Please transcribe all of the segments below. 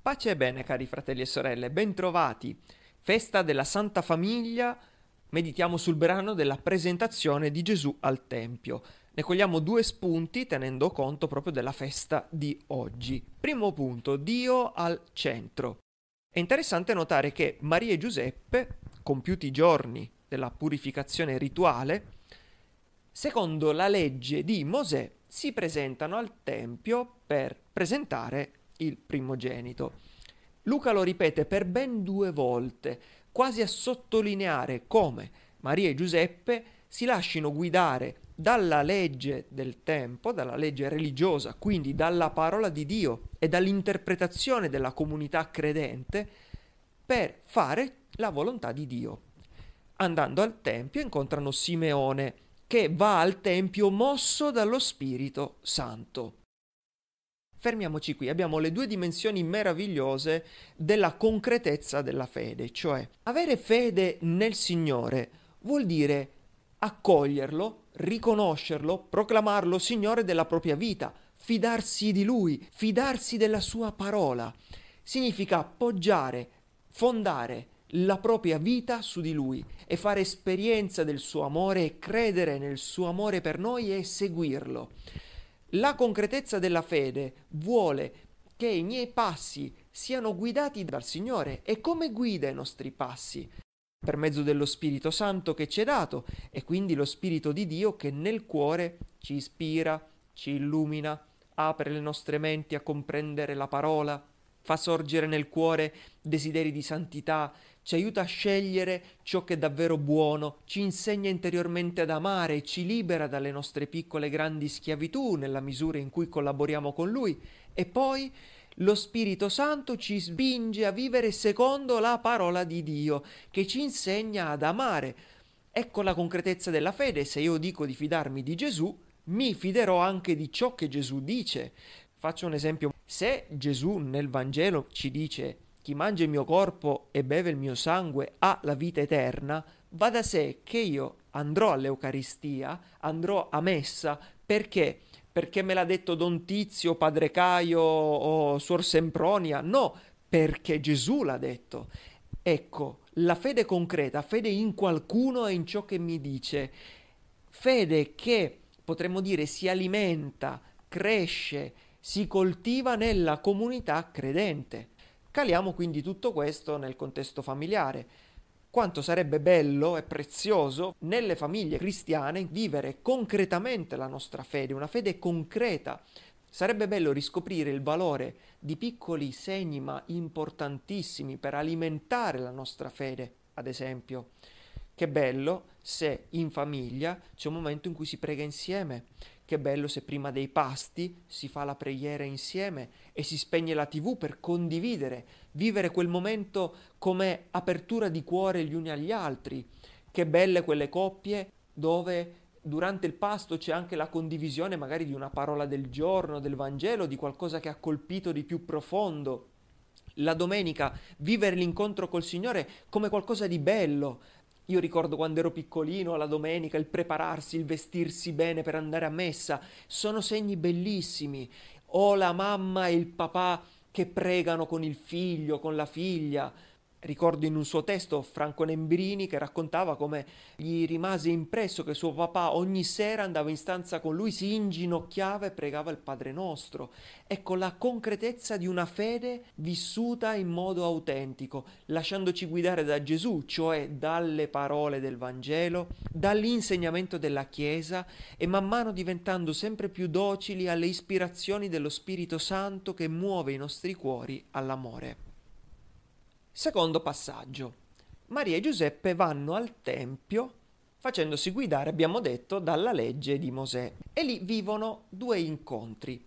Pace e bene, cari fratelli e sorelle, bentrovati. Festa della Santa Famiglia, meditiamo sul brano della presentazione di Gesù al Tempio. Ne cogliamo due spunti tenendo conto proprio della festa di oggi. Primo punto, Dio al centro. È interessante notare che Maria e Giuseppe, compiuti i giorni della purificazione rituale, secondo la legge di Mosè, si presentano al Tempio per presentare il primogenito. Luca lo ripete per ben due volte, quasi a sottolineare come Maria e Giuseppe si lasciano guidare dalla legge del tempo, dalla legge religiosa, quindi dalla parola di Dio e dall'interpretazione della comunità credente, per fare la volontà di Dio. Andando al Tempio incontrano Simeone, che va al Tempio mosso dallo Spirito Santo. Fermiamoci qui, abbiamo le due dimensioni meravigliose della concretezza della fede, cioè avere fede nel Signore vuol dire accoglierlo, riconoscerlo, proclamarlo Signore della propria vita, fidarsi di Lui, fidarsi della Sua parola. Significa appoggiare, fondare, la propria vita su di Lui e fare esperienza del suo amore e credere nel suo amore per noi e seguirlo. La concretezza della fede vuole che i miei passi siano guidati dal Signore e come guida i nostri passi? Per mezzo dello Spirito Santo che ci è dato e quindi lo Spirito di Dio che nel cuore ci ispira, ci illumina, apre le nostre menti a comprendere la parola, fa sorgere nel cuore desideri di santità ci aiuta a scegliere ciò che è davvero buono, ci insegna interiormente ad amare, ci libera dalle nostre piccole e grandi schiavitù nella misura in cui collaboriamo con Lui e poi lo Spirito Santo ci spinge a vivere secondo la parola di Dio, che ci insegna ad amare. Ecco la concretezza della fede, se io dico di fidarmi di Gesù, mi fiderò anche di ciò che Gesù dice. Faccio un esempio, se Gesù nel Vangelo ci dice chi mangia il mio corpo e beve il mio sangue ha la vita eterna, va da sé che io andrò all'Eucaristia, andrò a messa, perché? Perché me l'ha detto Don Tizio, Padre Caio o Suor Sempronia? No, perché Gesù l'ha detto. Ecco, la fede concreta, fede in qualcuno e in ciò che mi dice, fede che potremmo dire si alimenta, cresce, si coltiva nella comunità credente. Caliamo quindi tutto questo nel contesto familiare. Quanto sarebbe bello e prezioso nelle famiglie cristiane vivere concretamente la nostra fede, una fede concreta. Sarebbe bello riscoprire il valore di piccoli segni ma importantissimi per alimentare la nostra fede, ad esempio. Che bello se in famiglia c'è un momento in cui si prega insieme. Che bello se prima dei pasti si fa la preghiera insieme e si spegne la tv per condividere, vivere quel momento come apertura di cuore gli uni agli altri. Che belle quelle coppie dove durante il pasto c'è anche la condivisione magari di una parola del giorno, del Vangelo, di qualcosa che ha colpito di più profondo. La domenica, vivere l'incontro col Signore come qualcosa di bello, io ricordo quando ero piccolino, la domenica, il prepararsi, il vestirsi bene per andare a messa. Sono segni bellissimi. Ho la mamma e il papà che pregano con il figlio, con la figlia Ricordo in un suo testo Franco Nembrini che raccontava come gli rimase impresso che suo papà ogni sera andava in stanza con lui, si inginocchiava e pregava il Padre nostro. Ecco la concretezza di una fede vissuta in modo autentico, lasciandoci guidare da Gesù, cioè dalle parole del Vangelo, dall'insegnamento della Chiesa e man mano diventando sempre più docili alle ispirazioni dello Spirito Santo che muove i nostri cuori all'amore. Secondo passaggio. Maria e Giuseppe vanno al Tempio facendosi guidare, abbiamo detto, dalla legge di Mosè. E lì vivono due incontri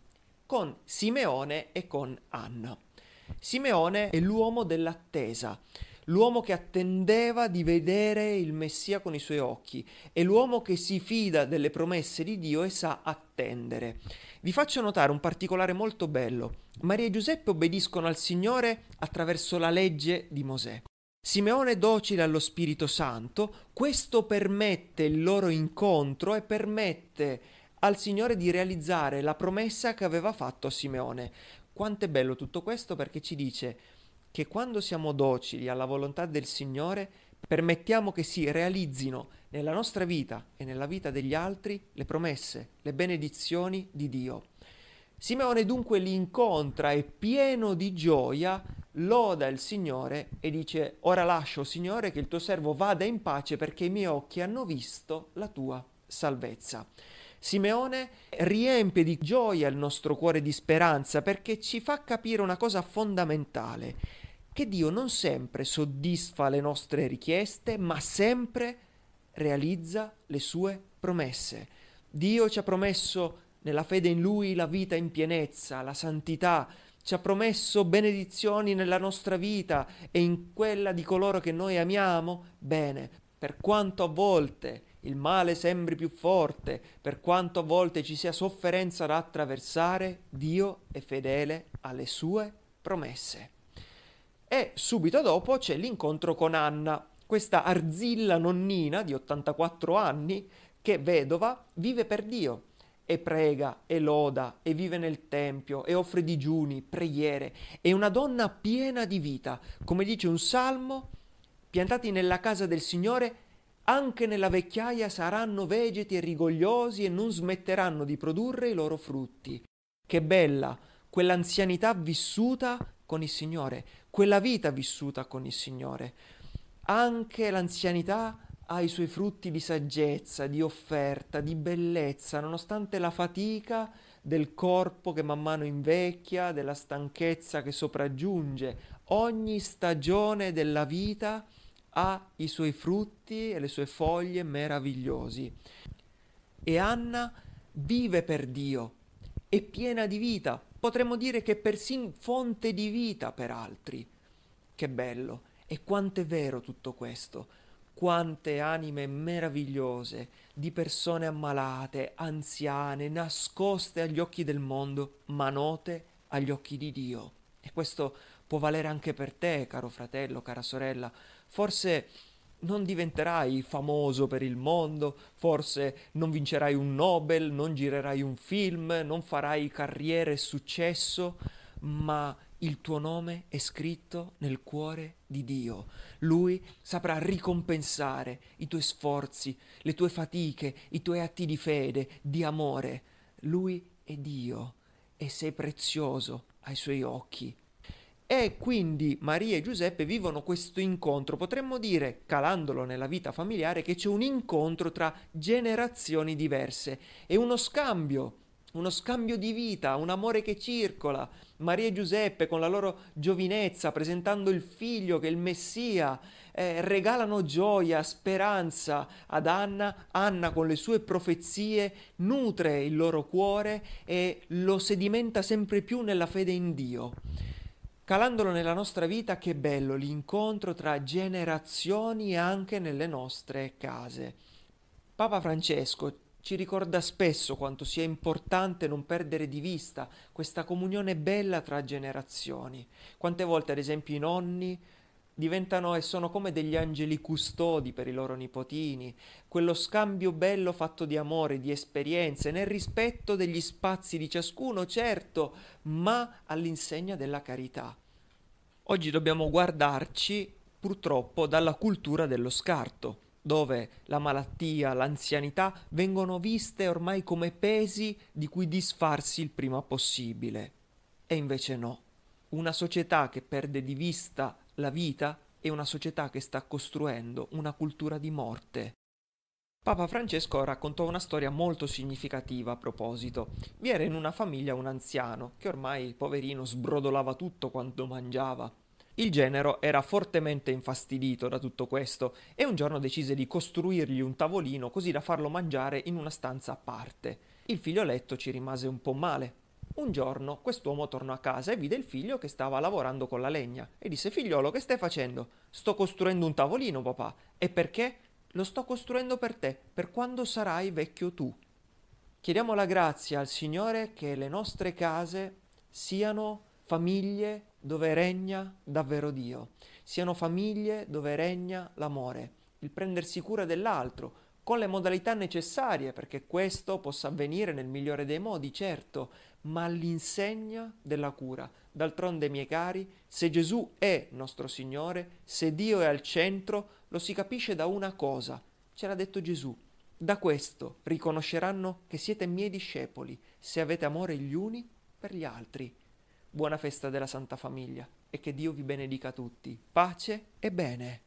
con Simeone e con Anna. Simeone è l'uomo dell'attesa, l'uomo che attendeva di vedere il Messia con i suoi occhi, e l'uomo che si fida delle promesse di Dio e sa attendere. Vi faccio notare un particolare molto bello. Maria e Giuseppe obbediscono al Signore attraverso la legge di Mosè. Simeone è docile allo Spirito Santo, questo permette il loro incontro e permette al Signore di realizzare la promessa che aveva fatto a Simeone. Quanto è bello tutto questo perché ci dice che quando siamo docili alla volontà del Signore, permettiamo che si realizzino nella nostra vita e nella vita degli altri le promesse, le benedizioni di Dio. Simeone dunque li incontra e pieno di gioia loda il Signore e dice ora lascio Signore che il tuo servo vada in pace perché i miei occhi hanno visto la tua salvezza. Simeone riempie di gioia il nostro cuore di speranza perché ci fa capire una cosa fondamentale che Dio non sempre soddisfa le nostre richieste, ma sempre realizza le sue promesse. Dio ci ha promesso nella fede in Lui la vita in pienezza, la santità, ci ha promesso benedizioni nella nostra vita e in quella di coloro che noi amiamo. Bene, per quanto a volte il male sembri più forte, per quanto a volte ci sia sofferenza da attraversare, Dio è fedele alle sue promesse e subito dopo c'è l'incontro con Anna, questa arzilla nonnina di 84 anni che vedova vive per Dio e prega e loda e vive nel tempio e offre digiuni, preghiere, è una donna piena di vita, come dice un salmo, piantati nella casa del Signore, anche nella vecchiaia saranno vegeti e rigogliosi e non smetteranno di produrre i loro frutti. Che bella quell'anzianità vissuta con il Signore, quella vita vissuta con il Signore. Anche l'anzianità ha i suoi frutti di saggezza, di offerta, di bellezza, nonostante la fatica del corpo che man mano invecchia, della stanchezza che sopraggiunge. Ogni stagione della vita ha i suoi frutti e le sue foglie meravigliosi. E Anna vive per Dio, è piena di vita, Potremmo dire che persino fonte di vita per altri. Che bello! E quanto è vero tutto questo? Quante anime meravigliose di persone ammalate, anziane, nascoste agli occhi del mondo, ma note agli occhi di Dio. E questo può valere anche per te, caro fratello, cara sorella. Forse non diventerai famoso per il mondo, forse non vincerai un Nobel, non girerai un film, non farai carriera e successo, ma il tuo nome è scritto nel cuore di Dio. Lui saprà ricompensare i tuoi sforzi, le tue fatiche, i tuoi atti di fede, di amore. Lui è Dio e sei prezioso ai suoi occhi. E quindi Maria e Giuseppe vivono questo incontro, potremmo dire, calandolo nella vita familiare, che c'è un incontro tra generazioni diverse È uno scambio, uno scambio di vita, un amore che circola. Maria e Giuseppe con la loro giovinezza, presentando il figlio che è il Messia, eh, regalano gioia, speranza ad Anna, Anna con le sue profezie nutre il loro cuore e lo sedimenta sempre più nella fede in Dio. Calandolo nella nostra vita, che bello l'incontro tra generazioni anche nelle nostre case. Papa Francesco ci ricorda spesso quanto sia importante non perdere di vista questa comunione bella tra generazioni. Quante volte, ad esempio, i nonni diventano e sono come degli angeli custodi per i loro nipotini, quello scambio bello fatto di amore, di esperienze, nel rispetto degli spazi di ciascuno, certo, ma all'insegna della carità. Oggi dobbiamo guardarci purtroppo dalla cultura dello scarto, dove la malattia, l'anzianità vengono viste ormai come pesi di cui disfarsi il prima possibile. E invece no una società che perde di vista la vita è una società che sta costruendo una cultura di morte. Papa Francesco raccontò una storia molto significativa a proposito. Vi era in una famiglia un anziano che ormai, poverino, sbrodolava tutto quanto mangiava. Il genero era fortemente infastidito da tutto questo e un giorno decise di costruirgli un tavolino così da farlo mangiare in una stanza a parte. Il figlioletto ci rimase un po' male, un giorno quest'uomo tornò a casa e vide il figlio che stava lavorando con la legna e disse figliolo che stai facendo? Sto costruendo un tavolino papà e perché? Lo sto costruendo per te, per quando sarai vecchio tu. Chiediamo la grazia al Signore che le nostre case siano famiglie dove regna davvero Dio, siano famiglie dove regna l'amore, il prendersi cura dell'altro, con le modalità necessarie perché questo possa avvenire nel migliore dei modi, certo, ma all'insegna della cura. D'altronde, miei cari, se Gesù è nostro Signore, se Dio è al centro, lo si capisce da una cosa, ce l'ha detto Gesù. Da questo riconosceranno che siete miei discepoli, se avete amore gli uni per gli altri. Buona festa della Santa Famiglia e che Dio vi benedica tutti. Pace e bene.